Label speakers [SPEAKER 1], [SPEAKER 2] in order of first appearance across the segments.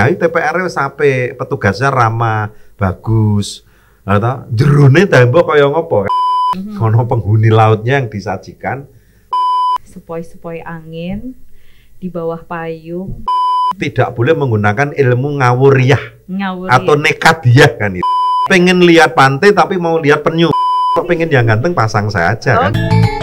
[SPEAKER 1] gawe TPR wis apik, petugasnya ramah, bagus. Atau jerune tembok kaya ngopo? Mhm. Kono penghuni lautnya yang disajikan
[SPEAKER 2] sepoi-sepoi angin di bawah payung.
[SPEAKER 1] Tidak boleh menggunakan ilmu ngawuriah,
[SPEAKER 2] ngawuriah. atau
[SPEAKER 1] nekadiah kan itu. Pengen lihat pantai tapi mau lihat penyu. Kok pengen yang ganteng pasang saja okay. kan. Oh,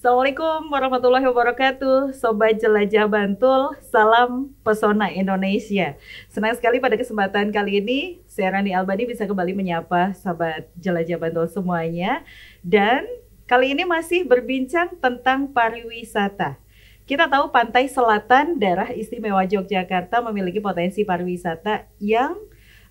[SPEAKER 2] Assalamualaikum warahmatullahi wabarakatuh, Sobat Jelajah Bantul, salam pesona Indonesia. Senang sekali pada kesempatan kali ini, saya Rani Albani bisa kembali menyapa Sobat Jelajah Bantul semuanya. Dan kali ini masih berbincang tentang pariwisata. Kita tahu pantai selatan daerah istimewa Yogyakarta memiliki potensi pariwisata yang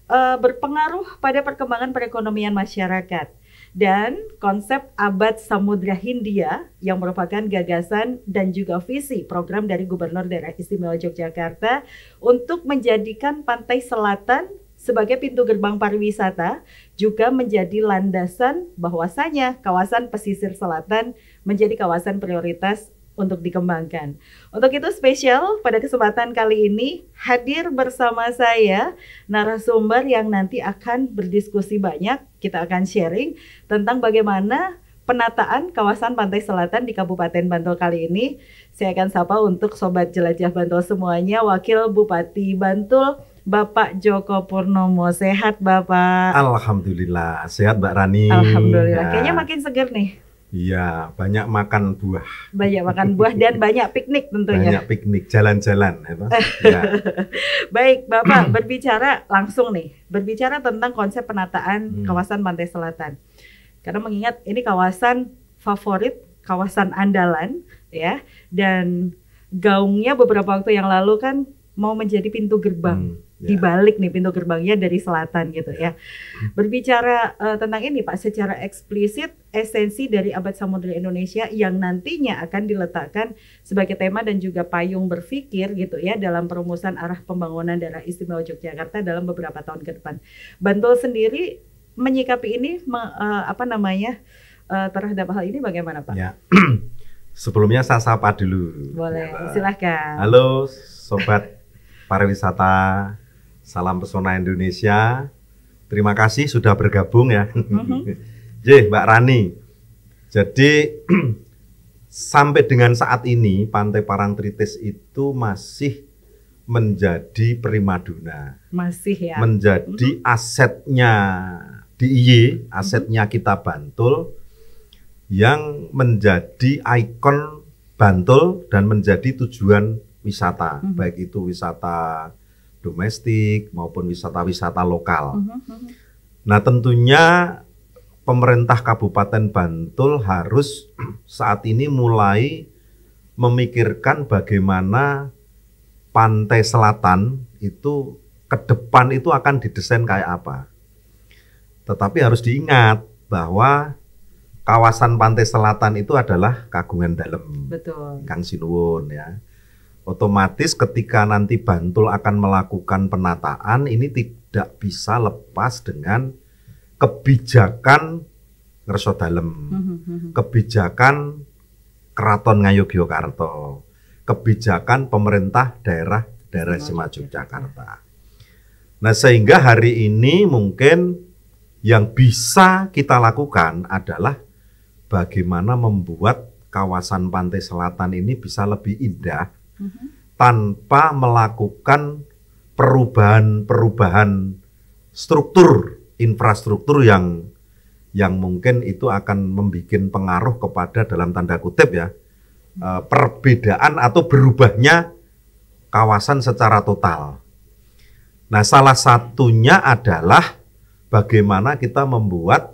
[SPEAKER 2] uh, berpengaruh pada perkembangan perekonomian masyarakat dan konsep abad Samudra Hindia yang merupakan gagasan dan juga visi program dari Gubernur Daerah Istimewa Yogyakarta untuk menjadikan pantai selatan sebagai pintu gerbang pariwisata juga menjadi landasan bahwasanya kawasan pesisir selatan menjadi kawasan prioritas untuk dikembangkan. Untuk itu spesial pada kesempatan kali ini hadir bersama saya narasumber yang nanti akan berdiskusi banyak, kita akan sharing tentang bagaimana penataan kawasan pantai selatan di Kabupaten Bantul kali ini. Saya akan sapa untuk sobat jelajah Bantul semuanya Wakil Bupati Bantul Bapak Joko Purnomo. Sehat Bapak?
[SPEAKER 1] Alhamdulillah, sehat Mbak Rani. Alhamdulillah. Ya. Kayaknya
[SPEAKER 2] makin segar nih.
[SPEAKER 1] Iya, banyak makan buah.
[SPEAKER 2] Banyak makan buah dan banyak piknik tentunya. Banyak
[SPEAKER 1] piknik, jalan-jalan. ya. Iya.
[SPEAKER 2] Baik, Bapak berbicara langsung nih, berbicara tentang konsep penataan hmm. kawasan pantai selatan. Karena mengingat ini kawasan favorit, kawasan andalan, ya. Dan gaungnya beberapa waktu yang lalu kan mau menjadi pintu gerbang. Hmm yeah. dibalik ya. nih pintu gerbangnya dari selatan gitu ya. Hmm. Berbicara uh, tentang ini Pak secara eksplisit esensi dari abad samudera Indonesia yang nantinya akan diletakkan sebagai tema dan juga payung berpikir gitu ya dalam perumusan arah pembangunan daerah istimewa Yogyakarta dalam beberapa tahun ke depan. Bantul sendiri menyikapi ini me, uh, apa namanya uh, terhadap hal ini bagaimana Pak?
[SPEAKER 1] Ya. Sebelumnya saya sapa dulu.
[SPEAKER 2] Boleh, ya. silahkan.
[SPEAKER 1] Halo sobat pariwisata Salam Pesona Indonesia. Terima kasih sudah bergabung ya. Mm-hmm. Jih, Mbak Rani. Jadi sampai dengan saat ini Pantai Parangtritis itu masih menjadi primadona.
[SPEAKER 2] Masih ya.
[SPEAKER 1] Menjadi mm-hmm. asetnya DIY, asetnya mm-hmm. kita Bantul yang menjadi ikon Bantul dan menjadi tujuan wisata, mm-hmm. baik itu wisata domestik maupun wisata-wisata lokal. Mhm, mhm. Nah, tentunya pemerintah Kabupaten Bantul harus saat ini mulai memikirkan bagaimana pantai selatan itu ke depan itu akan didesain kayak apa. Tetapi harus diingat bahwa kawasan pantai selatan itu adalah kagungan dalam
[SPEAKER 2] Betul. Kang
[SPEAKER 1] Sinuwun ya otomatis ketika nanti Bantul akan melakukan penataan ini tidak bisa lepas dengan kebijakan ngerso dalem mm-hmm. kebijakan keraton Ngayogyakarta kebijakan pemerintah daerah daerah Sima Jakarta. nah sehingga hari ini mungkin yang bisa kita lakukan adalah bagaimana membuat kawasan pantai selatan ini bisa lebih indah tanpa melakukan perubahan-perubahan struktur infrastruktur yang yang mungkin itu akan membuat pengaruh kepada dalam tanda kutip ya eh, perbedaan atau berubahnya kawasan secara total. Nah, salah satunya adalah bagaimana kita membuat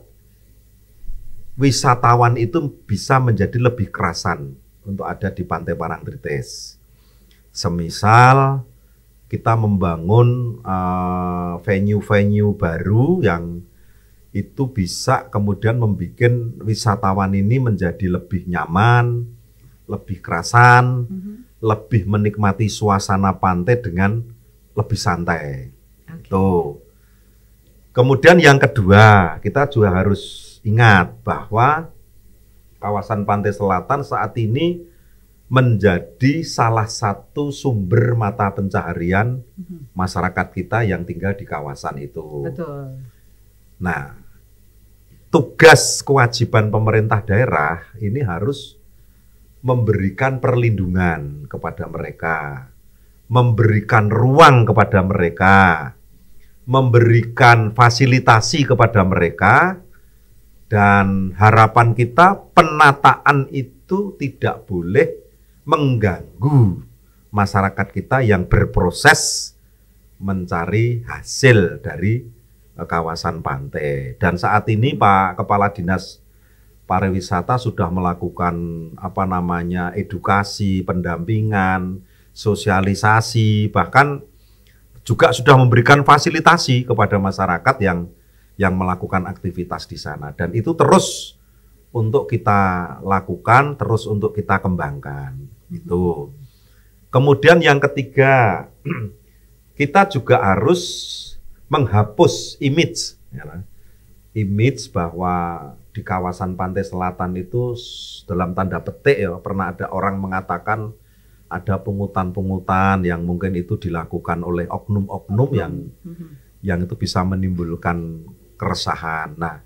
[SPEAKER 1] wisatawan itu bisa menjadi lebih kerasan untuk ada di Pantai Parangtritis. Semisal kita membangun eh, venue-venue uh, baru yang itu bisa kemudian membuat wisatawan ini menjadi lebih nyaman, lebih kerasan, mm-hmm. lebih menikmati suasana pantai dengan lebih santai. Okay. Tuh. Gitu. Kemudian yang kedua, kita juga harus ingat bahwa kawasan pantai selatan saat ini menjadi salah satu sumber mata pencaharian mhm. masyarakat kita yang tinggal di kawasan itu. Betul. Nah, tugas kewajiban pemerintah daerah ini harus memberikan perlindungan kepada mereka, memberikan ruang kepada mereka, memberikan fasilitasi kepada mereka, dan harapan kita penataan itu tidak boleh mengganggu masyarakat kita yang berproses mencari hasil dari e, kawasan pantai. Dan saat ini Pak Kepala Dinas Pariwisata sudah melakukan apa namanya edukasi, pendampingan, sosialisasi, bahkan juga sudah memberikan fasilitasi kepada masyarakat yang yang melakukan aktivitas di sana dan itu terus untuk kita lakukan, terus untuk kita kembangkan. Itu. Kemudian yang ketiga, kita juga harus menghapus image. Ya, image bahwa di kawasan pantai selatan itu dalam tanda petik ya pernah ada orang mengatakan ada pungutan-pungutan yang mungkin itu dilakukan oleh oknum-oknum yang hmm, hmm. yang itu bisa menimbulkan keresahan. Nah,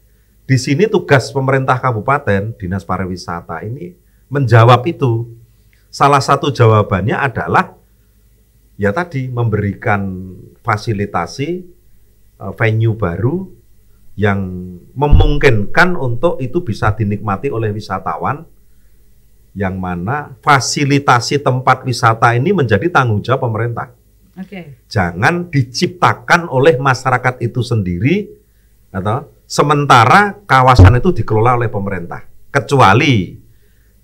[SPEAKER 1] di sini tugas pemerintah kabupaten, dinas pariwisata ini menjawab itu Salah satu jawabannya adalah ya tadi memberikan fasilitasi e, venue baru yang memungkinkan untuk itu bisa dinikmati oleh wisatawan yang mana fasilitasi tempat wisata ini menjadi tanggung jawab pemerintah. Okay. Jangan diciptakan oleh masyarakat itu sendiri atau sementara kawasan itu dikelola oleh pemerintah. Kecuali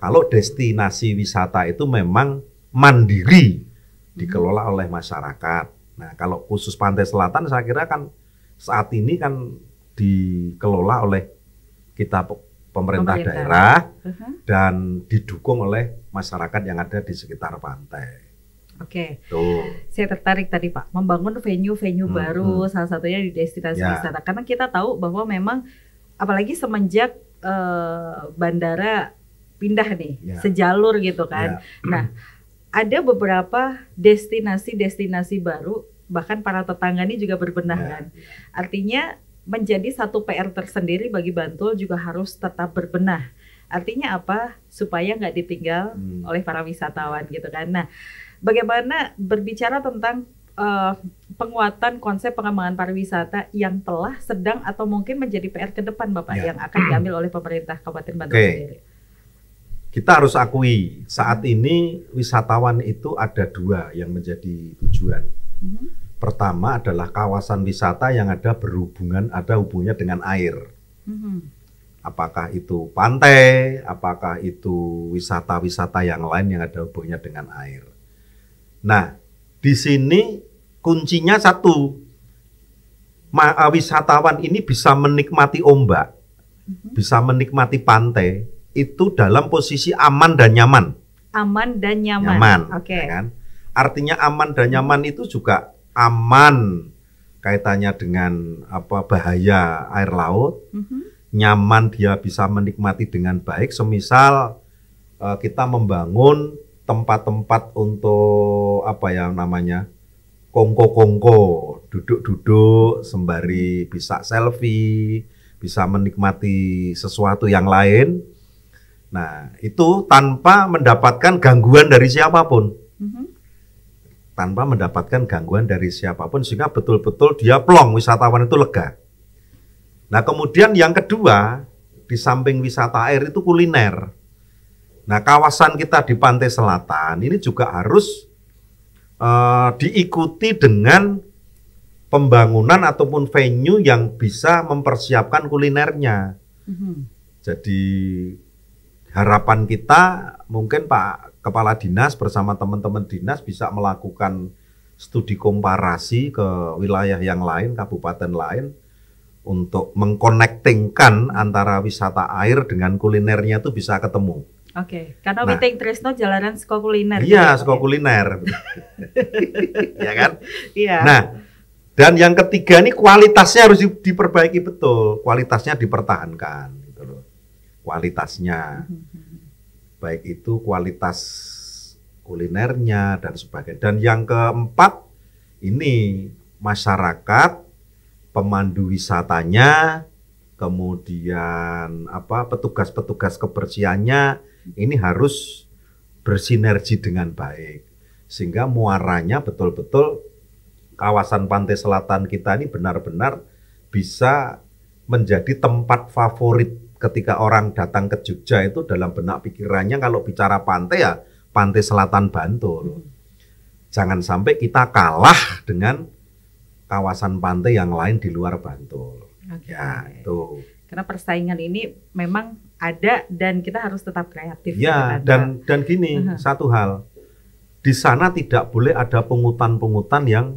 [SPEAKER 1] kalau destinasi wisata itu memang mandiri dikelola hmm. oleh masyarakat. Nah, kalau khusus pantai selatan saya kira kan saat ini kan dikelola oleh kita pemerintah, pemerintah. daerah uh-huh. dan didukung oleh masyarakat yang ada di sekitar pantai. Oke. Okay.
[SPEAKER 2] Saya tertarik tadi Pak, membangun venue-venue hmm, baru hmm. salah satunya di destinasi ya. wisata karena kita tahu bahwa memang apalagi semenjak uh, bandara pindah nih yeah. sejalur gitu kan. Yeah. Ya. Nah, ada beberapa destinasi-destinasi baru bahkan para tetangga ini juga berbenah yeah. kan. Artinya menjadi satu PR tersendiri bagi Bantul juga harus tetap berbenah. Artinya apa? Supaya nggak ditinggal hmm. oleh para wisatawan gitu kan. Nah, bagaimana berbicara tentang uh, penguatan konsep pengembangan pariwisata yang telah, sedang atau mungkin menjadi PR ke depan Bapak ya. yang akan diambil oleh pemerintah Kabupaten Bantul okay. sendiri?
[SPEAKER 1] kita harus akui saat ini wisatawan itu ada dua yang menjadi tujuan. Mm-hmm. Pertama adalah kawasan wisata yang ada berhubungan ada hubungannya dengan air. Mm-hmm. Apakah itu pantai, apakah itu wisata-wisata yang lain yang ada hubungannya dengan air. Nah, di sini kuncinya satu, eh, wisatawan ini bisa menikmati ombak, mm-hmm. bisa menikmati pantai, itu dalam posisi aman dan nyaman.
[SPEAKER 2] Aman dan nyaman. Nyaman. Oke. Okay. Ya
[SPEAKER 1] kan? Artinya aman dan nyaman itu juga aman kaitannya dengan apa bahaya air laut. Mm -hmm. Nyaman dia bisa menikmati dengan baik. Semisal e, kita membangun tempat-tempat untuk apa ya namanya kongko-kongko, duduk-duduk sembari bisa selfie, bisa menikmati sesuatu yang lain. Nah, itu tanpa mendapatkan gangguan dari siapapun. Mm -hmm. Tanpa mendapatkan gangguan dari siapapun sehingga betul-betul dia plong wisatawan itu lega. Nah, kemudian yang kedua, di samping wisata air itu kuliner. Nah, kawasan kita di pantai selatan ini juga harus uh, diikuti dengan pembangunan ataupun venue yang bisa mempersiapkan kulinernya. Mm -hmm. Jadi harapan kita mungkin Pak Kepala Dinas bersama teman-teman dinas bisa melakukan studi komparasi ke wilayah yang lain, kabupaten lain untuk mengkonektingkan antara wisata air dengan kulinernya itu bisa ketemu.
[SPEAKER 2] Oke, okay. karena nah, Witing Trisno jalanan sekolah kuliner. Iya, ya,
[SPEAKER 1] sekolah kuliner.
[SPEAKER 2] ya kan? Iya. Nah,
[SPEAKER 1] dan yang ketiga ini kualitasnya harus diperbaiki betul, kualitasnya dipertahankan kualitasnya. Mm-hmm. Baik itu kualitas kulinernya dan sebagainya. Dan yang keempat ini masyarakat pemandu wisatanya kemudian apa petugas-petugas kebersihannya ini harus bersinergi dengan baik sehingga muaranya betul-betul kawasan pantai selatan kita ini benar-benar bisa menjadi tempat favorit ketika orang datang ke Jogja itu dalam benak pikirannya kalau bicara pantai ya pantai selatan Bantul. Hmm. Jangan sampai kita kalah dengan kawasan pantai yang lain di luar Bantul.
[SPEAKER 2] Okay. Ya, itu. Karena persaingan ini memang ada dan kita harus tetap kreatif. Ya, gitu kan. dan nah.
[SPEAKER 1] dan gini, uh -huh. satu hal. Di sana tidak boleh ada pungutan-pungutan yang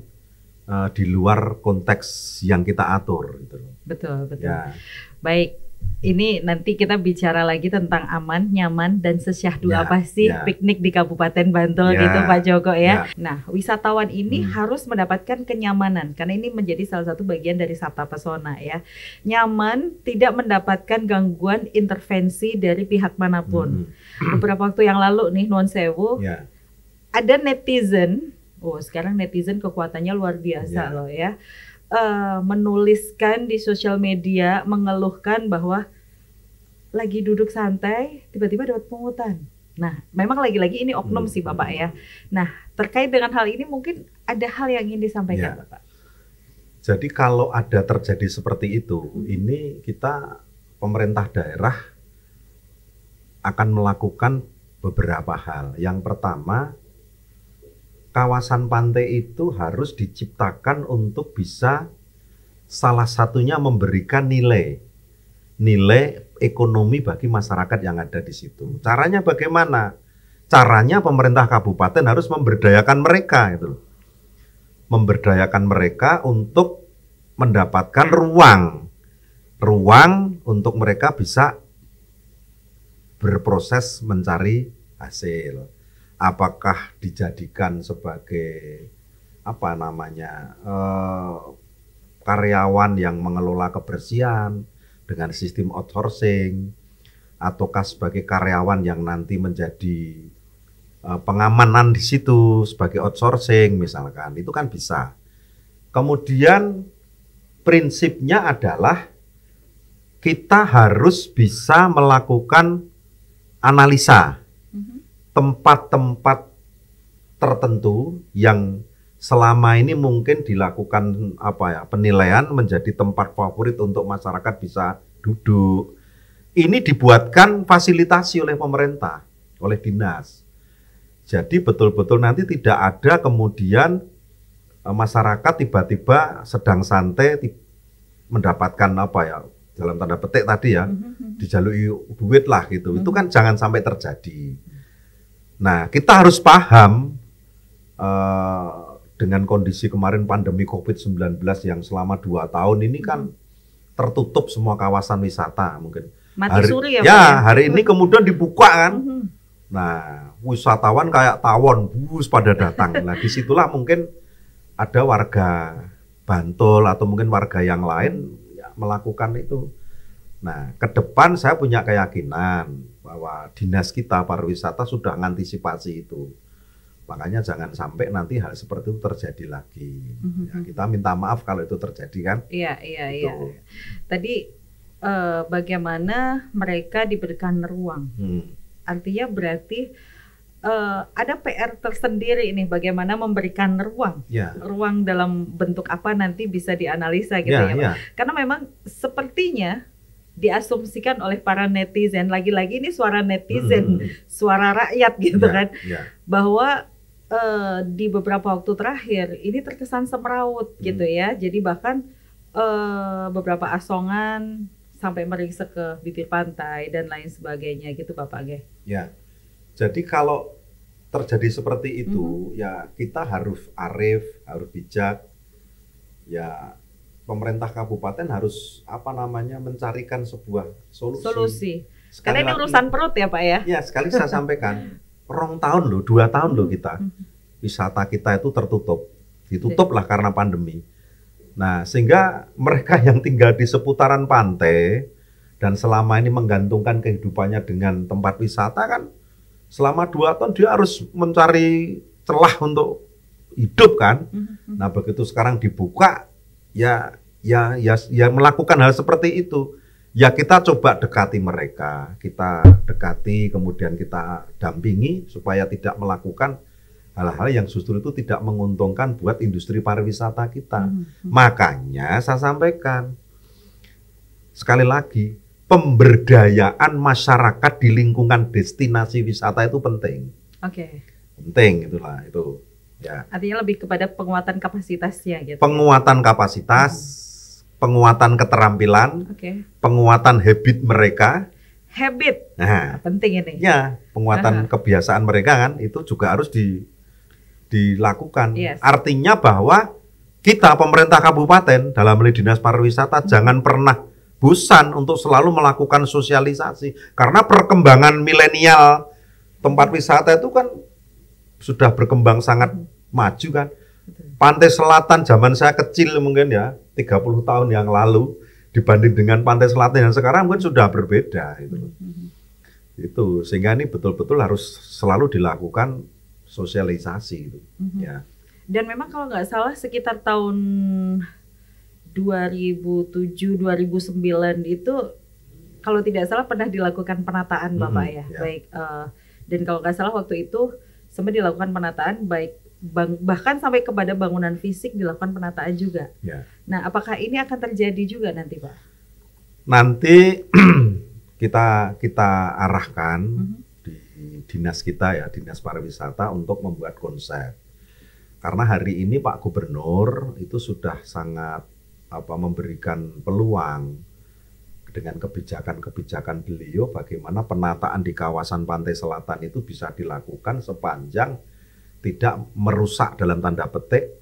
[SPEAKER 1] uh, di luar konteks yang kita atur gitu
[SPEAKER 2] Betul, betul. Ya. Baik, ini nanti kita bicara lagi tentang aman, nyaman, dan sesyahdu yeah, apa sih yeah. piknik di Kabupaten Bantul yeah, gitu Pak Joko ya. Yeah. Nah, wisatawan ini hmm. harus mendapatkan kenyamanan karena ini menjadi salah satu bagian dari Sabta Pesona ya. Nyaman tidak mendapatkan gangguan intervensi dari pihak manapun. Hmm. Beberapa waktu yang lalu nih Nuan Sewu yeah. ada netizen, oh sekarang netizen kekuatannya luar biasa yeah. loh ya uh, menuliskan di sosial media mengeluhkan bahwa lagi duduk santai tiba-tiba dapat pungutan. Nah, memang lagi-lagi ini oknum hmm. sih Bapak ya. Nah, terkait dengan hal ini mungkin ada hal yang ingin disampaikan ya.
[SPEAKER 1] Bapak. Jadi kalau ada terjadi seperti itu, hmm. ini kita pemerintah daerah akan melakukan beberapa hal. Yang pertama, kawasan pantai itu harus diciptakan untuk bisa salah satunya memberikan nilai nilai ekonomi bagi masyarakat yang ada di situ. Caranya bagaimana? Caranya pemerintah kabupaten harus memberdayakan mereka gitu Memberdayakan mereka untuk mendapatkan ruang. Ruang untuk mereka bisa berproses mencari hasil apakah dijadikan sebagai apa namanya eh, karyawan yang mengelola kebersihan dengan sistem outsourcing ataukah sebagai karyawan yang nanti menjadi eh, pengamanan di situ sebagai outsourcing misalkan itu kan bisa kemudian prinsipnya adalah kita harus bisa melakukan analisa tempat-tempat tertentu yang selama ini mungkin dilakukan apa ya penilaian menjadi tempat favorit untuk masyarakat bisa duduk. Ini dibuatkan fasilitasi oleh pemerintah, oleh dinas. Jadi betul-betul nanti tidak ada kemudian eh, masyarakat tiba-tiba sedang santai mendapatkan apa ya dalam tanda petik tadi ya mhm, mhm. dijalui duit lah gitu. Itu mhm. kan jangan sampai terjadi. Nah, kita harus paham uh, dengan kondisi kemarin pandemi COVID-19 yang selama dua tahun ini kan tertutup semua kawasan wisata mungkin.
[SPEAKER 3] Mati hari, suri ya? Ya, ya, hari
[SPEAKER 1] ini kemudian dibuka kan. Mhm. Nah, wisatawan kayak tawon, bus pada datang. Nah, disitulah mungkin ada warga Bantul atau mungkin warga yang lain ya, melakukan itu. Nah, ke depan saya punya keyakinan bahwa dinas kita pariwisata sudah mengantisipasi itu. Makanya jangan sampai nanti hal seperti itu terjadi lagi. Mm-hmm. Ya, kita minta maaf kalau itu terjadi kan?
[SPEAKER 2] Iya iya gitu. iya. Tadi eh, bagaimana mereka diberikan ruang? Hmm. Artinya berarti eh, ada PR tersendiri ini bagaimana memberikan ruang, ya. ruang dalam bentuk apa nanti bisa dianalisa gitu ya, ya, ya. Karena memang sepertinya diasumsikan oleh para netizen lagi-lagi ini suara netizen hmm. suara rakyat gitu yeah, kan yeah. bahwa uh, di beberapa waktu terakhir ini terkesan semrawut hmm. gitu ya jadi bahkan uh, beberapa asongan sampai meringsek ke bibir pantai dan lain sebagainya gitu Bapak ya
[SPEAKER 1] Ya. Jadi kalau terjadi seperti itu -hmm. ya kita harus arif, harus bijak. Ya pemerintah kabupaten harus apa namanya mencarikan sebuah solusi. Solusi.
[SPEAKER 2] Sekali Karena ini lagi, urusan perut ya Pak ya. Ya sekali saya
[SPEAKER 1] sampaikan, rong tahun loh, dua tahun loh kita mm-hmm. wisata kita itu tertutup, ditutup lah karena pandemi. Nah sehingga mereka yang tinggal di seputaran pantai dan selama ini menggantungkan kehidupannya dengan tempat wisata kan selama dua tahun dia harus mencari celah untuk hidup kan. Mm-hmm. Nah begitu sekarang dibuka ya ya ya ya melakukan hal seperti itu ya kita coba dekati mereka kita dekati kemudian kita dampingi supaya tidak melakukan hal-hal yang justru itu tidak menguntungkan buat industri pariwisata kita hmm. hmm. makanya saya sampaikan sekali lagi pemberdayaan masyarakat di lingkungan destinasi wisata itu penting oke okay. penting itulah itu Ya.
[SPEAKER 2] Artinya lebih kepada penguatan kapasitasnya gitu.
[SPEAKER 1] Penguatan kapasitas, hmm. penguatan keterampilan, okay. penguatan habit mereka.
[SPEAKER 2] Habit. Nah. nah, penting ini. Ya,
[SPEAKER 1] penguatan Aha. kebiasaan mereka kan itu juga harus di dilakukan. Yes. Artinya bahwa kita pemerintah kabupaten dalam hal dinas pariwisata hmm. jangan pernah busan untuk selalu melakukan sosialisasi karena perkembangan milenial tempat wisata itu kan sudah berkembang sangat maju kan. Pantai Selatan zaman saya kecil mungkin ya 30 tahun yang lalu dibanding dengan Pantai Selatan yang sekarang mungkin sudah berbeda itu. Mm -hmm. Itu sehingga ini betul-betul harus selalu dilakukan sosialisasi itu.
[SPEAKER 2] Mm -hmm. Ya. Dan memang kalau nggak salah sekitar tahun 2007 2009 itu kalau tidak salah pernah dilakukan penataan Bapak mm -hmm. ya. ya. Baik uh, dan kalau nggak salah waktu itu Sampai dilakukan penataan baik bang, bahkan sampai kepada bangunan fisik dilakukan penataan juga. Ya. Nah, apakah ini akan terjadi juga nanti, Pak?
[SPEAKER 1] Nanti kita kita arahkan mm -hmm. di dinas kita ya, dinas pariwisata untuk membuat konsep. Karena hari ini Pak Gubernur itu sudah sangat apa memberikan peluang dengan kebijakan-kebijakan beliau bagaimana penataan di kawasan pantai selatan itu bisa dilakukan sepanjang tidak merusak dalam tanda petik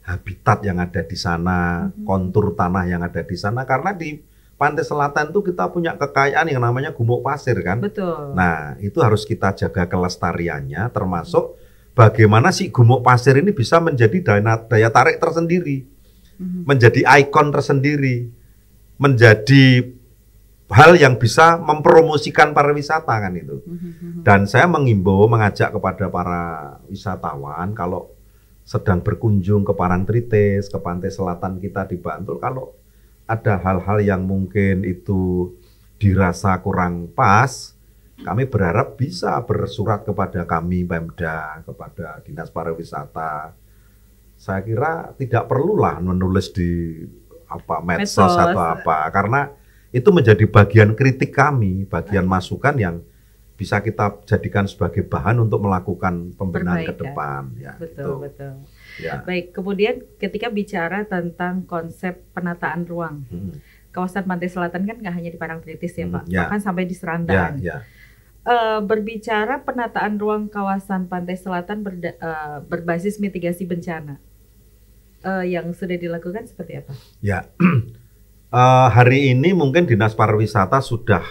[SPEAKER 1] habitat yang ada di sana, mm-hmm. kontur tanah yang ada di sana karena di pantai selatan itu kita punya kekayaan yang namanya gumuk pasir kan. Betul. Nah, itu harus kita jaga kelestariannya termasuk bagaimana si gumuk pasir ini bisa menjadi daya, daya tarik tersendiri. Mm-hmm. Menjadi ikon tersendiri. Menjadi hal yang bisa mempromosikan pariwisata kan itu. Mhm, mhm. Dan saya mengimbau, mengajak kepada para wisatawan kalau sedang berkunjung ke Parangtritis, ke pantai selatan kita di Bantul, kalau ada hal-hal yang mungkin itu dirasa kurang pas, kami berharap bisa bersurat kepada kami Pemda, kepada Dinas Pariwisata. Saya kira tidak perlulah menulis di apa medsos, medsos. atau apa karena itu menjadi bagian kritik kami, bagian masukan yang bisa kita jadikan sebagai bahan untuk melakukan pembenahan ke depan ya. Betul, gitu.
[SPEAKER 2] betul. Ya. Baik, kemudian ketika bicara tentang konsep penataan ruang. Hmm. Kawasan pantai selatan kan nggak hanya di Padang Tritis ya, hmm, Pak, ya. bahkan sampai di Serandaan. Ya, ya. Uh, berbicara penataan ruang kawasan pantai selatan uh, berbasis mitigasi bencana uh, yang sudah dilakukan seperti apa?
[SPEAKER 1] Ya, uh, hari ini mungkin Dinas Pariwisata sudah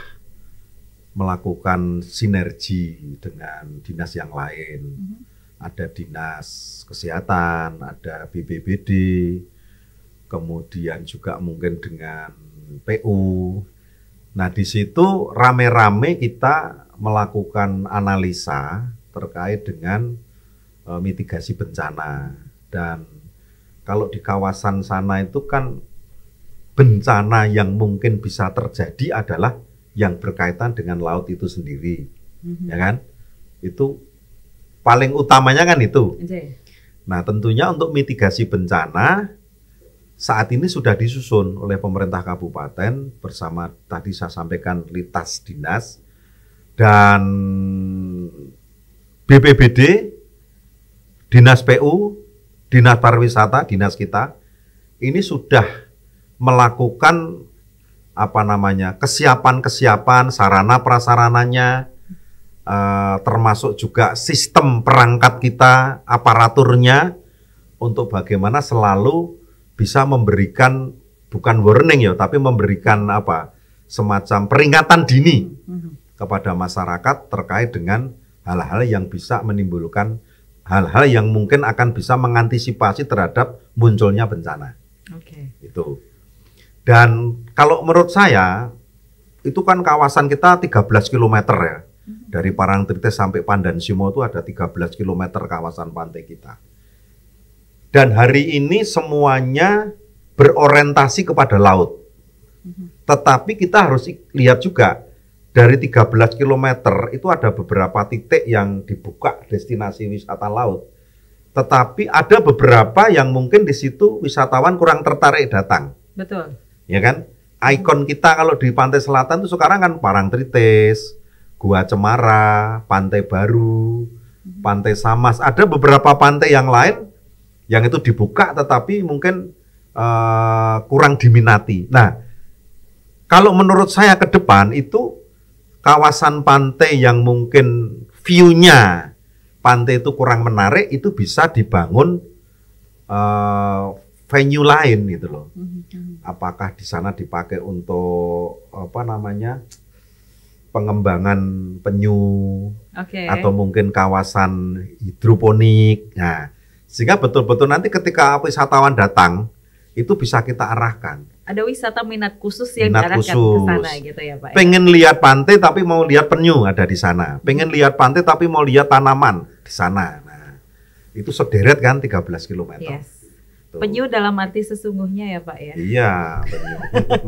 [SPEAKER 1] melakukan sinergi dengan dinas yang lain. Mm -hmm. Ada dinas kesehatan, ada BBBD, kemudian juga mungkin dengan PU. Nah, di situ rame-rame kita melakukan analisa terkait dengan uh, mitigasi bencana dan kalau di kawasan sana itu kan bencana yang mungkin bisa terjadi adalah yang berkaitan dengan laut itu sendiri,
[SPEAKER 3] mm-hmm. ya kan?
[SPEAKER 1] Itu paling utamanya kan itu. Okay. Nah, tentunya untuk mitigasi bencana saat ini sudah disusun oleh pemerintah kabupaten bersama tadi saya sampaikan litas dinas dan BPBD, dinas PU, dinas pariwisata, dinas kita ini sudah melakukan apa namanya kesiapan-kesiapan sarana prasarananya eh, termasuk juga sistem perangkat kita aparaturnya untuk bagaimana selalu bisa memberikan bukan warning ya tapi memberikan apa semacam peringatan dini hmm, hmm. kepada masyarakat terkait dengan hal-hal yang bisa menimbulkan hal-hal yang mungkin akan bisa mengantisipasi terhadap munculnya bencana. Oke. Okay. Itu. Dan kalau menurut saya itu kan kawasan kita 13 km ya. Mm-hmm. Dari Parangtritis sampai Pandan Simo itu ada 13 km kawasan pantai kita. Dan hari ini semuanya berorientasi kepada laut. Mm-hmm. Tetapi kita harus lihat juga dari 13 km itu ada beberapa titik yang dibuka destinasi wisata laut. Tetapi ada beberapa yang mungkin di situ wisatawan kurang tertarik datang. Betul ya kan? Ikon kita kalau di pantai selatan tuh sekarang kan Parangtritis, Gua Cemara, Pantai Baru, Pantai Samas. Ada beberapa pantai yang lain yang itu dibuka tetapi mungkin uh, kurang diminati. Nah, kalau menurut saya ke depan itu kawasan pantai yang mungkin view-nya pantai itu kurang menarik itu bisa dibangun uh, venue lain gitu loh.
[SPEAKER 3] Mm-hmm.
[SPEAKER 1] Apakah di sana dipakai untuk apa namanya pengembangan penyu okay. atau mungkin kawasan hidroponik. Nah, sehingga betul-betul nanti ketika wisatawan datang itu bisa kita arahkan.
[SPEAKER 2] Ada wisata minat khusus yang minat diarahkan khusus. ke sana gitu ya Pak. Ya? Pengen
[SPEAKER 1] lihat pantai tapi mau lihat penyu ada di sana. Pengen lihat pantai tapi mau lihat tanaman di sana. Nah, itu sederet kan 13 km.
[SPEAKER 2] Yes. Gitu. Penyu dalam arti sesungguhnya ya Pak ya?
[SPEAKER 1] Iya, penyu.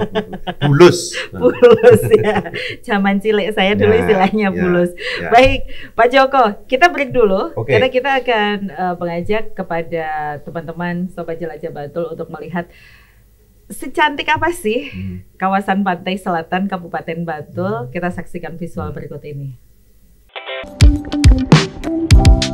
[SPEAKER 1] bulus. bulus ya.
[SPEAKER 2] Zaman cilik saya dulu ya, istilahnya ya, bulus. Ya. Baik, Pak Joko, kita break dulu okay. karena kita akan uh, mengajak kepada teman-teman Sobat Jelajah Batul untuk melihat secantik apa sih hmm. kawasan pantai selatan Kabupaten Batul Hmm. Kita saksikan visual hmm. berikut ini. Hmm.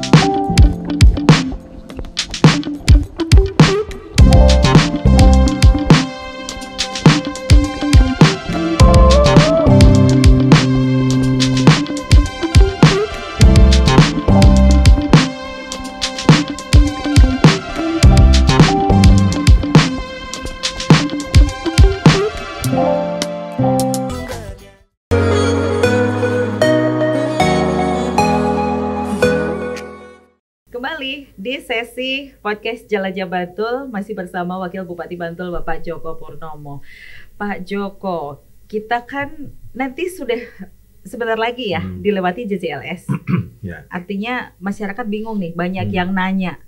[SPEAKER 2] kasih podcast Jelajah Bantul masih bersama Wakil Bupati Bantul Bapak Joko Purnomo. Pak Joko, kita kan nanti sudah sebentar lagi ya hmm. dilewati JCLS. yeah. Artinya masyarakat bingung nih, banyak hmm. yang nanya.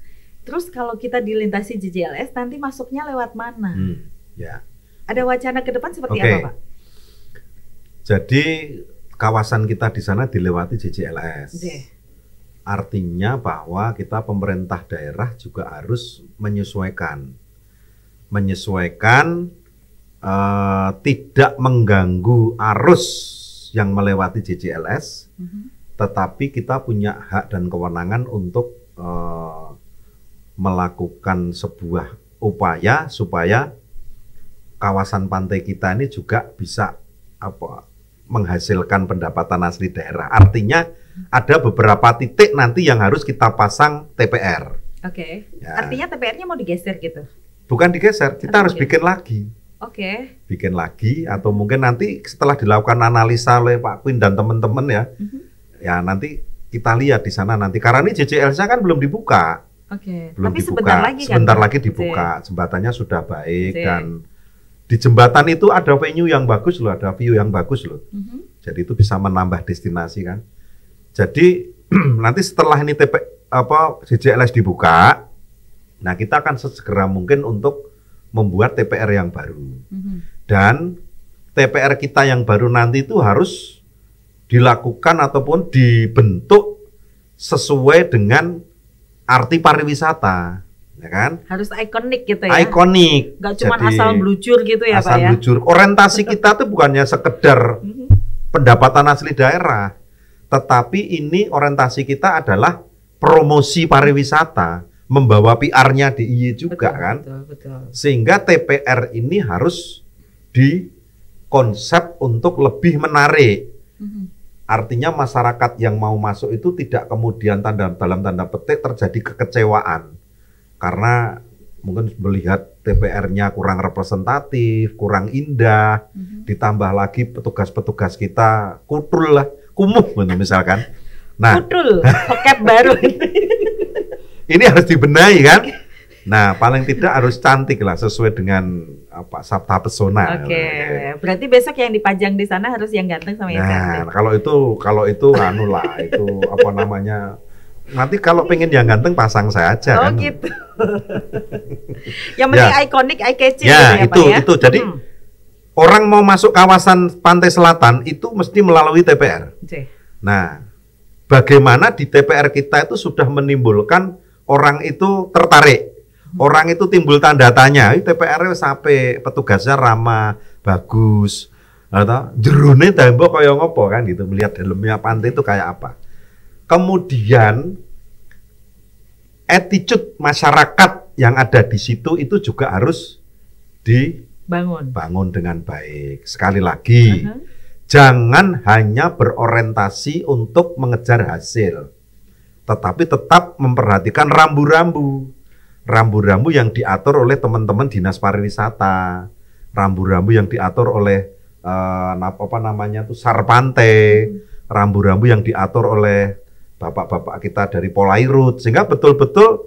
[SPEAKER 2] Terus kalau kita dilintasi JCLS nanti masuknya lewat mana? Hmm. Ya. Ada wacana ke depan seperti okay. apa, Pak?
[SPEAKER 1] Jadi kawasan kita di sana dilewati JCLS. Okay Artinya bahwa kita pemerintah daerah juga harus menyesuaikan. Menyesuaikan eh, tidak mengganggu arus yang melewati JCLS, mm -hmm. tetapi kita punya hak dan kewenangan untuk eh, melakukan sebuah upaya supaya kawasan pantai kita ini juga bisa apa menghasilkan pendapatan asli daerah. Artinya ada beberapa titik nanti yang harus kita pasang TPR. Oke. Okay. Ya. Artinya
[SPEAKER 2] TPR-nya mau digeser gitu?
[SPEAKER 1] Bukan digeser, kita okay. harus bikin lagi. Oke. Okay. Bikin lagi atau mungkin nanti setelah dilakukan analisa oleh Pak Queen dan teman-teman ya, mm -hmm. ya nanti kita lihat di sana nanti. Karena ini jcl nya kan belum dibuka.
[SPEAKER 3] Oke. Okay. Belum Tapi dibuka. sebentar lagi kan? Sebentar lagi dibuka. Si.
[SPEAKER 1] Jembatannya sudah baik si. dan di jembatan itu ada venue yang bagus loh, ada view yang bagus loh. Mm -hmm. Jadi itu bisa menambah destinasi kan. Jadi nanti setelah ini TP apa CJLS dibuka, nah kita akan sesegera mungkin untuk membuat TPR yang baru. Mm-hmm. Dan TPR kita yang baru nanti itu harus dilakukan ataupun dibentuk sesuai dengan arti pariwisata, ya kan?
[SPEAKER 2] Harus ikonik gitu ya. Ikonik. Gak cuma Jadi, asal blucur gitu ya, asal Pak ya. Asal blucur.
[SPEAKER 1] Orientasi kita tuh bukannya sekedar mhm. pendapatan asli daerah, tetapi ini orientasi kita adalah promosi pariwisata, membawa PR-nya di IE juga betul, kan. Betul, betul. Sehingga TPR ini harus di konsep untuk lebih menarik. Mm-hmm. Artinya masyarakat yang mau masuk itu tidak kemudian tanda dalam tanda petik terjadi kekecewaan karena mungkin melihat TPR-nya kurang representatif, kurang indah, mm-hmm. ditambah lagi petugas-petugas kita kutul lah, kumuh gitu misalkan. Nah, Kudul, hokep baru. ini harus dibenahi kan? Nah, paling tidak harus cantik lah sesuai dengan apa sabta pesona. Oke, okay. ya.
[SPEAKER 2] berarti besok yang dipajang di sana harus yang ganteng sama yang nah, cantik. Nah,
[SPEAKER 1] kalau itu kalau itu anu lah, itu apa namanya? Nanti kalau pengen yang ganteng pasang saja oh, kan. Oh gitu. yang penting ya.
[SPEAKER 2] ikonik, eye catching ya, gitu ya, itu ya. itu. Jadi
[SPEAKER 1] hmm orang mau masuk kawasan pantai selatan itu mesti melalui TPR. Nah, bagaimana di TPR kita itu sudah menimbulkan orang itu tertarik, hmm. orang itu timbul tanda tanya. TPR sampai petugasnya ramah, bagus, atau jerune tembok kayak ngopo kan gitu melihat dalamnya pantai itu kayak apa. Kemudian attitude masyarakat yang ada di situ itu juga harus di bangun. Bangun dengan baik. Sekali lagi, uh -huh. jangan hanya berorientasi untuk mengejar hasil, tetapi tetap memperhatikan rambu-rambu. Rambu-rambu yang diatur oleh teman-teman dinas pariwisata, rambu-rambu yang diatur oleh uh, apa namanya tuh sarpante, uh-huh. rambu-rambu yang diatur oleh bapak-bapak kita dari Polairut sehingga betul-betul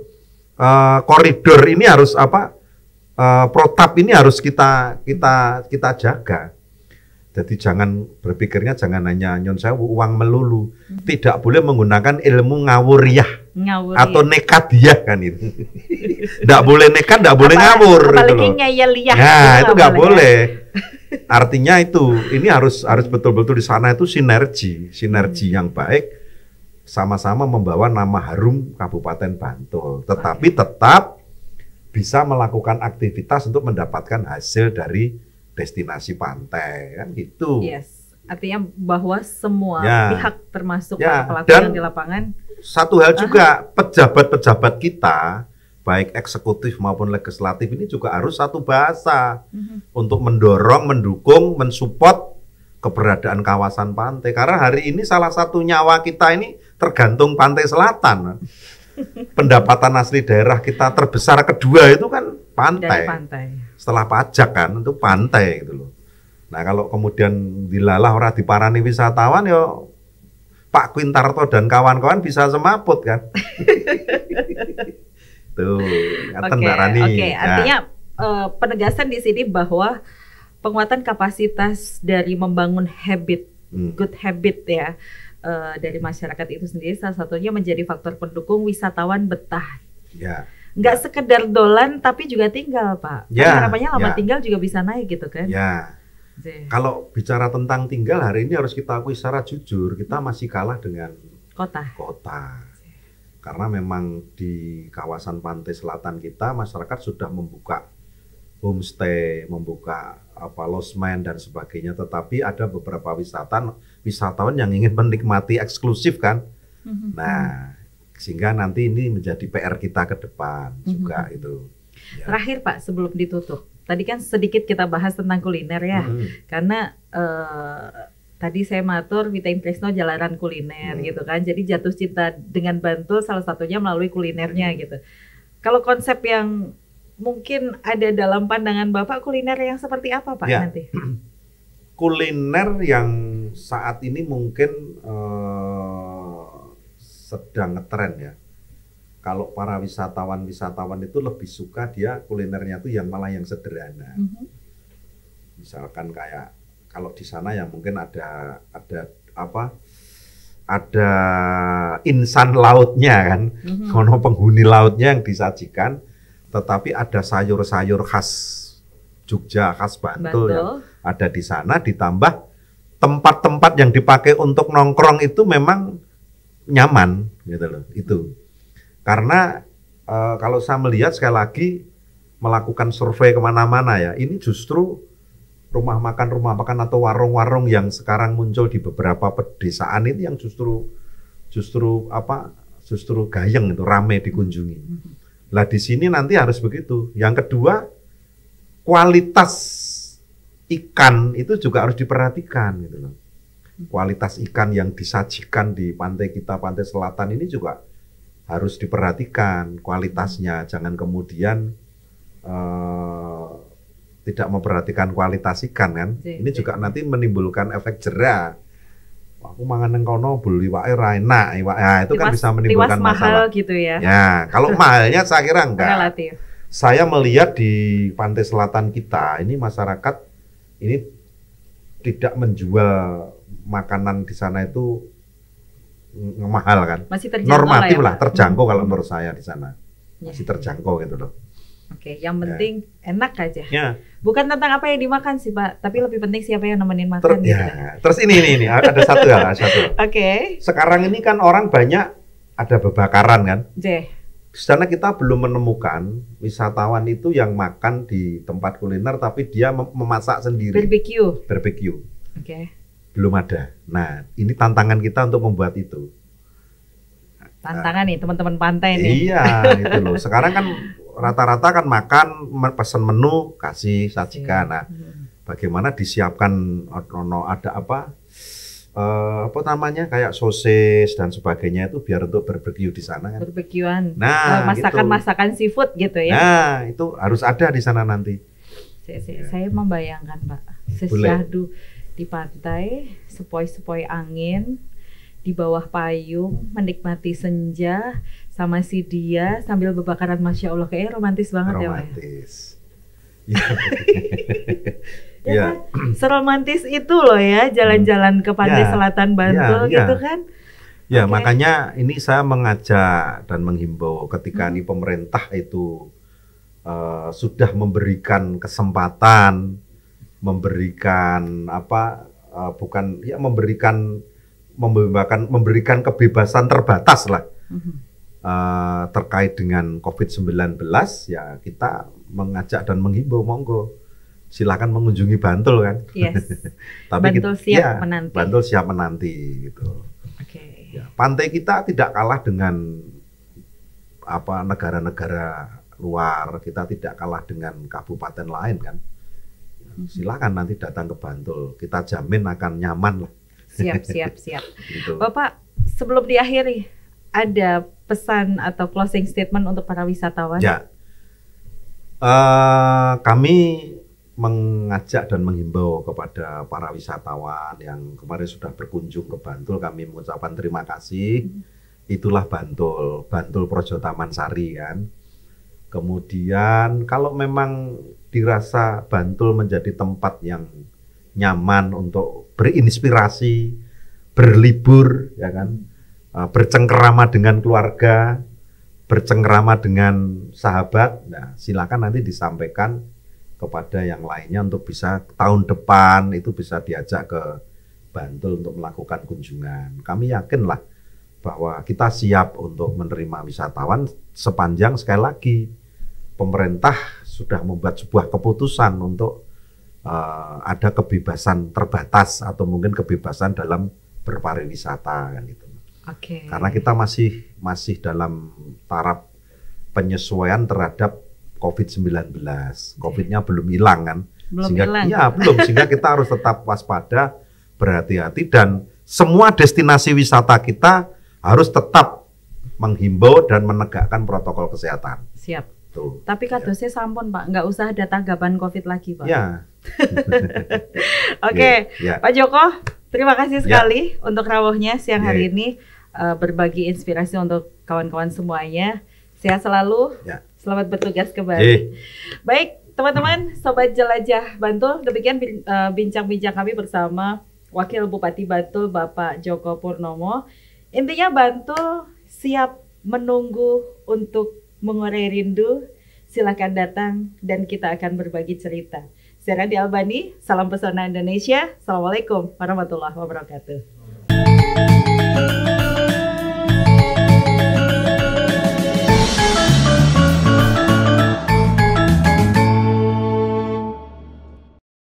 [SPEAKER 1] uh, koridor ini harus apa uh, protap ini harus kita kita kita jaga. Jadi jangan berpikirnya jangan hanya nyon sewu uang melulu. Hmm. Tidak boleh menggunakan ilmu ngawuriah,
[SPEAKER 2] ngawur, atau ya.
[SPEAKER 1] nekat dia kan itu. Tidak boleh nekat, tidak boleh ngawur. Gitu apalagi loh.
[SPEAKER 2] ngeyeliah. Nah gitu, itu
[SPEAKER 1] nggak boleh. Artinya itu ini harus harus betul-betul di sana itu sinergi, sinergi hmm. yang baik sama-sama membawa nama harum Kabupaten Bantul, tetapi tetap bisa melakukan aktivitas untuk mendapatkan hasil dari destinasi pantai kan gitu. Yes.
[SPEAKER 2] Artinya bahwa semua ya. pihak termasuk ya. para pelaku yang di lapangan
[SPEAKER 1] satu hal juga pejabat-pejabat kita baik eksekutif maupun legislatif ini juga harus satu bahasa uh-huh. untuk mendorong, mendukung, mensupport keberadaan kawasan pantai karena hari ini salah satu nyawa kita ini tergantung pantai selatan pendapatan asli daerah kita terbesar kedua itu kan pantai. pantai. Setelah pajak kan itu pantai gitu loh. Nah kalau kemudian dilalah orang diparani wisatawan ya Pak Quintarto dan kawan-kawan bisa semaput kan. Tuh, Oke. Oke, okay. Nah. artinya
[SPEAKER 2] uh, penegasan di sini bahwa penguatan kapasitas dari membangun habit, hmm. good habit ya uh, dari masyarakat itu sendiri salah satunya menjadi faktor pendukung wisatawan betah. Ya. Nggak ya. sekedar dolan tapi juga tinggal pak. Ya. harapannya lama ya. tinggal juga bisa naik gitu kan.
[SPEAKER 1] Ya. Kalau bicara tentang tinggal hari ini harus kita akui secara jujur kita hmm. masih kalah dengan kota. Kota. Karena memang di kawasan pantai selatan kita masyarakat sudah membuka homestay, membuka apa losmen dan sebagainya. Tetapi ada beberapa wisatawan wisatawan yang ingin menikmati eksklusif kan.
[SPEAKER 2] Mm-hmm. Nah,
[SPEAKER 1] sehingga nanti ini menjadi PR kita ke depan mm-hmm. juga itu.
[SPEAKER 2] Ya. Terakhir Pak sebelum ditutup, tadi kan sedikit kita bahas tentang kuliner ya, mm-hmm. karena uh, tadi saya matur Vita Impresno jalanan kuliner hmm. gitu kan. Jadi jatuh cinta dengan Bantul salah satunya melalui kulinernya hmm. gitu. Kalau konsep yang mungkin ada dalam pandangan Bapak kuliner yang seperti apa Pak ya. nanti?
[SPEAKER 1] Kuliner yang saat ini mungkin uh, sedang ngetren ya. Kalau para wisatawan-wisatawan itu lebih suka dia kulinernya itu yang malah yang sederhana. Mm -hmm. Misalkan kayak kalau di sana ya mungkin ada ada apa? Ada insan lautnya kan, mm -hmm. penghuni lautnya yang disajikan tetapi ada sayur-sayur khas Jogja, khas Bantul, ada di sana ditambah tempat-tempat yang dipakai untuk nongkrong itu memang nyaman gitu loh itu karena e, kalau saya melihat sekali lagi melakukan survei kemana-mana ya ini justru rumah makan rumah makan atau warung-warung yang sekarang muncul di beberapa pedesaan itu yang justru justru apa justru gayeng itu rame dikunjungi mm-hmm. Lah di sini nanti harus begitu. Yang kedua, kualitas ikan itu juga harus diperhatikan gitu loh. Kualitas ikan yang disajikan di pantai kita, pantai selatan ini juga harus diperhatikan kualitasnya. Jangan kemudian uh, tidak memperhatikan kualitas ikan kan. Ini juga nanti menimbulkan efek jerah aku mangan neng kono beli wae ra enak iwak ya ah, itu kan bisa menimbulkan masalah mahal
[SPEAKER 2] gitu ya ya
[SPEAKER 1] kalau mahalnya saya kira enggak relatif saya melihat di pantai selatan kita ini masyarakat ini tidak menjual makanan di sana itu mahal kan masih terjangkau normatif lah, ya, lah terjangkau kalau hmm. menurut saya di sana ya. masih terjangkau gitu loh
[SPEAKER 2] Oke, okay, yang ya. penting ya. enak aja. Ya. Bukan tentang apa yang dimakan sih Pak, tapi lebih penting siapa yang nemenin makan. Ter gitu. ya.
[SPEAKER 1] Terus ini ini ini ada satu ya satu. Oke. Okay. Sekarang ini kan orang banyak ada bebakaran kan. Jeh. sana kita belum menemukan wisatawan itu yang makan di tempat kuliner tapi dia mem memasak sendiri. Barbecue. Barbecue. Oke. Okay. Belum ada. Nah, ini tantangan kita untuk membuat itu.
[SPEAKER 2] Tantangan nih teman-teman pantai nih. Iya, itu loh. Sekarang kan
[SPEAKER 1] rata-rata kan makan pesan menu kasih sajikan. Iya. Nah, bagaimana disiapkan ono ada apa? Uh, apa namanya kayak sosis dan sebagainya itu biar untuk berbekiu di sana kan.
[SPEAKER 2] berbekiuan Nah, eh, masakan-masakan gitu. seafood gitu ya. Nah,
[SPEAKER 1] itu harus ada di sana nanti.
[SPEAKER 2] Saya, saya, iya. saya membayangkan, Pak. Sesyahdu di pantai, sepoi-sepoi angin, di bawah payung, menikmati senja, sama si dia sambil berbakaran masya Allah kayaknya romantis banget romantis. Ya, ya Romantis. ya, ya kan? seromantis itu loh ya jalan-jalan ke pantai ya, selatan ya, Bantul ya, gitu kan.
[SPEAKER 1] Ya okay. makanya ini saya mengajak dan menghimbau ketika hmm. ini pemerintah itu uh, sudah memberikan kesempatan, memberikan apa uh, bukan ya memberikan memberikan memberikan kebebasan terbatas lah. Hmm uh, terkait dengan COVID-19 ya kita mengajak dan menghimbau monggo silakan mengunjungi Bantul kan. Yes. Tapi Bantul kita, siap ya, menanti. Bantul siap menanti gitu. Oke. Okay. Ya, pantai kita tidak kalah dengan apa negara-negara luar, kita tidak kalah dengan kabupaten lain kan. Mm-hmm. Silakan nanti datang ke Bantul, kita jamin akan nyaman lah. Siap, siap, siap. gitu.
[SPEAKER 2] Bapak, sebelum diakhiri ada pesan atau closing statement untuk para wisatawan? Ya,
[SPEAKER 1] uh, kami mengajak dan menghimbau kepada para wisatawan yang kemarin sudah berkunjung ke Bantul kami mengucapkan terima kasih hmm. itulah Bantul Bantul Projo Taman Sari kan kemudian kalau memang dirasa Bantul menjadi tempat yang nyaman untuk berinspirasi berlibur ya kan Eh, bercengkerama dengan keluarga, bercengkerama dengan sahabat, nah, silakan nanti disampaikan kepada yang lainnya untuk bisa tahun depan itu bisa diajak ke Bantul untuk melakukan kunjungan. Kami yakinlah bahwa kita siap untuk menerima wisatawan sepanjang sekali lagi pemerintah sudah membuat sebuah keputusan untuk uh, ada kebebasan terbatas atau mungkin kebebasan dalam berpariwisata kan gitu.
[SPEAKER 3] Okay. Karena
[SPEAKER 1] kita masih masih dalam taraf penyesuaian terhadap COVID-19. COVID-nya belum hilang kan? Belum sehingga, hilang. Ya, belum sehingga kita harus tetap waspada, berhati-hati dan semua destinasi wisata kita harus tetap menghimbau dan menegakkan protokol kesehatan. Siap. Tuh.
[SPEAKER 2] Tapi iya. kadosnya ya. E sampun Pak, nggak usah ada tanggapan COVID lagi Pak. Ya.
[SPEAKER 1] Oke,
[SPEAKER 2] okay. ya. Iya. Pak Joko, terima kasih iya. sekali ya. untuk rawohnya siang ya. hari ini uh, berbagi inspirasi untuk kawan-kawan semuanya. Sehat selalu. Ya. Selamat bertugas kembali. Baik, teman-teman, sobat jelajah Bantul, demikian eh, bincang-bincang kami bersama Wakil Bupati Bantul Bapak Joko Purnomo. Intinya Bantul siap menunggu untuk mengurai rindu. Silakan datang dan kita akan berbagi cerita. Saya Randi Albani, salam pesona Indonesia. Assalamualaikum warahmatullahi wabarakatuh.